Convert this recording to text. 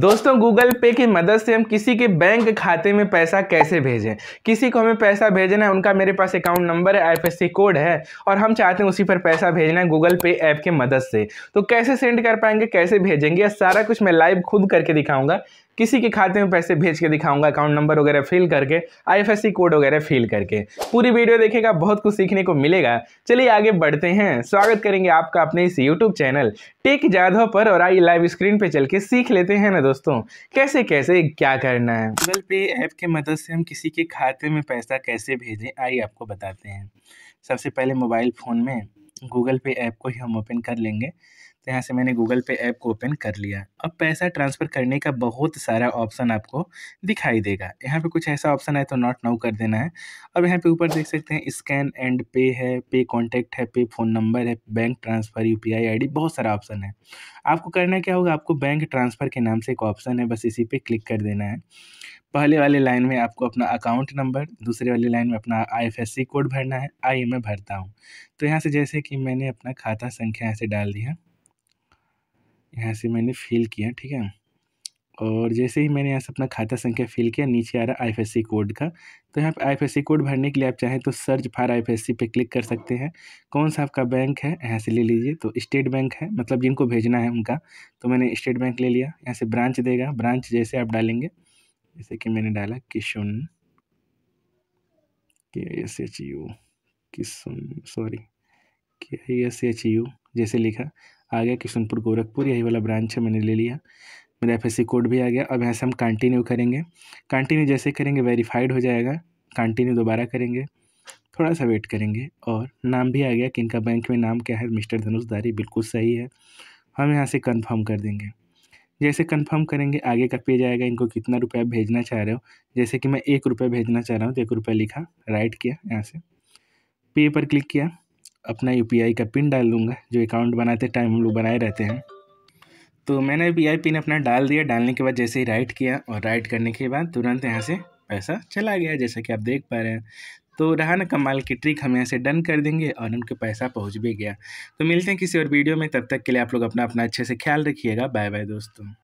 दोस्तों गूगल पे की मदद से हम किसी के बैंक खाते में पैसा कैसे भेजें किसी को हमें पैसा भेजना है उनका मेरे पास अकाउंट नंबर है आईएफएससी कोड है और हम चाहते हैं उसी पर पैसा भेजना है गूगल पे ऐप के मदद से तो कैसे सेंड कर पाएंगे कैसे भेजेंगे सारा कुछ मैं लाइव खुद करके दिखाऊंगा किसी के खाते में पैसे भेज के दिखाऊंगा अकाउंट नंबर वगैरह फिल करके आईएफएससी कोड वगैरह फिल करके पूरी वीडियो देखेगा बहुत कुछ सीखने को मिलेगा चलिए आगे बढ़ते हैं स्वागत करेंगे आपका अपने इस यूट्यूब चैनल टेक जाधव पर और आई लाइव स्क्रीन पे चल के सीख लेते हैं ना दोस्तों कैसे कैसे क्या करना है गूगल पे ऐप के मदद से हम किसी के खाते में पैसा कैसे भेजें आइए आपको बताते हैं सबसे पहले मोबाइल फ़ोन में गूगल पे ऐप को ही हम ओपन कर लेंगे तो यहाँ से मैंने गूगल पे ऐप को ओपन कर लिया अब पैसा ट्रांसफ़र करने का बहुत सारा ऑप्शन आपको दिखाई देगा यहाँ पे कुछ ऐसा ऑप्शन है तो नॉट नाउ कर देना है अब यहाँ पे ऊपर देख सकते हैं स्कैन एंड पे है पे कॉन्टैक्ट है पे फ़ोन नंबर है बैंक ट्रांसफ़र यू पी बहुत सारा ऑप्शन है आपको करना क्या होगा आपको बैंक ट्रांसफ़र के नाम से एक ऑप्शन है बस इसी पर क्लिक कर देना है पहले वाले लाइन में आपको अपना अकाउंट नंबर दूसरे वाले लाइन में अपना आईएफएससी कोड भरना है आई मैं भरता हूँ तो यहाँ से जैसे कि मैंने अपना खाता संख्या यहाँ से डाल दिया यहाँ से मैंने फिल किया ठीक है और जैसे ही मैंने यहाँ से अपना खाता संख्या फिल किया नीचे आ रहा है आईएफएससी कोड का तो यहाँ पे आईएफएससी कोड भरने के लिए आप चाहें तो सर्च फॉर आईएफएससी पे क्लिक कर सकते हैं कौन सा आपका बैंक है यहाँ से ले लीजिए तो स्टेट बैंक है मतलब जिनको भेजना है उनका तो मैंने स्टेट बैंक ले लिया यहाँ से ब्रांच देगा ब्रांच जैसे आप डालेंगे जैसे कि मैंने डाला किशुन के S H U Kishun sorry के एस एच यू जैसे लिखा आ गया किशनपुर गोरखपुर यही वाला ब्रांच है मैंने ले लिया मेरा एफ कोड भी आ गया अब यहाँ से हम कंटिन्यू करेंगे कंटिन्यू जैसे करेंगे वेरीफाइड हो जाएगा कंटिन्यू दोबारा करेंगे थोड़ा सा वेट करेंगे और नाम भी आ गया कि इनका बैंक में नाम क्या है मिस्टर धनुष दारी बिल्कुल सही है हम यहाँ से कंफर्म कर देंगे जैसे कंफर्म करेंगे आगे का पेज आएगा इनको कितना रुपया भेजना चाह रहे हो जैसे कि मैं एक रुपया भेजना चाह रहा हूँ तो एक रुपया लिखा राइट किया यहाँ से पे पर क्लिक किया अपना यू का पिन डाल लूँगा जो अकाउंट बनाते टाइम हम लोग बनाए रहते हैं तो मैंने यू पिन अपना डाल दिया डालने के बाद जैसे ही राइट किया और राइट करने के बाद तुरंत यहाँ से पैसा चला गया जैसा कि आप देख पा रहे हैं तो रहा ना कमाल की ट्रिक हम यहाँ से डन कर देंगे और उनके पैसा पहुँच भी गया तो मिलते हैं किसी और वीडियो में तब तक के लिए आप लोग अपना अपना अच्छे से ख्याल रखिएगा बाय बाय दोस्तों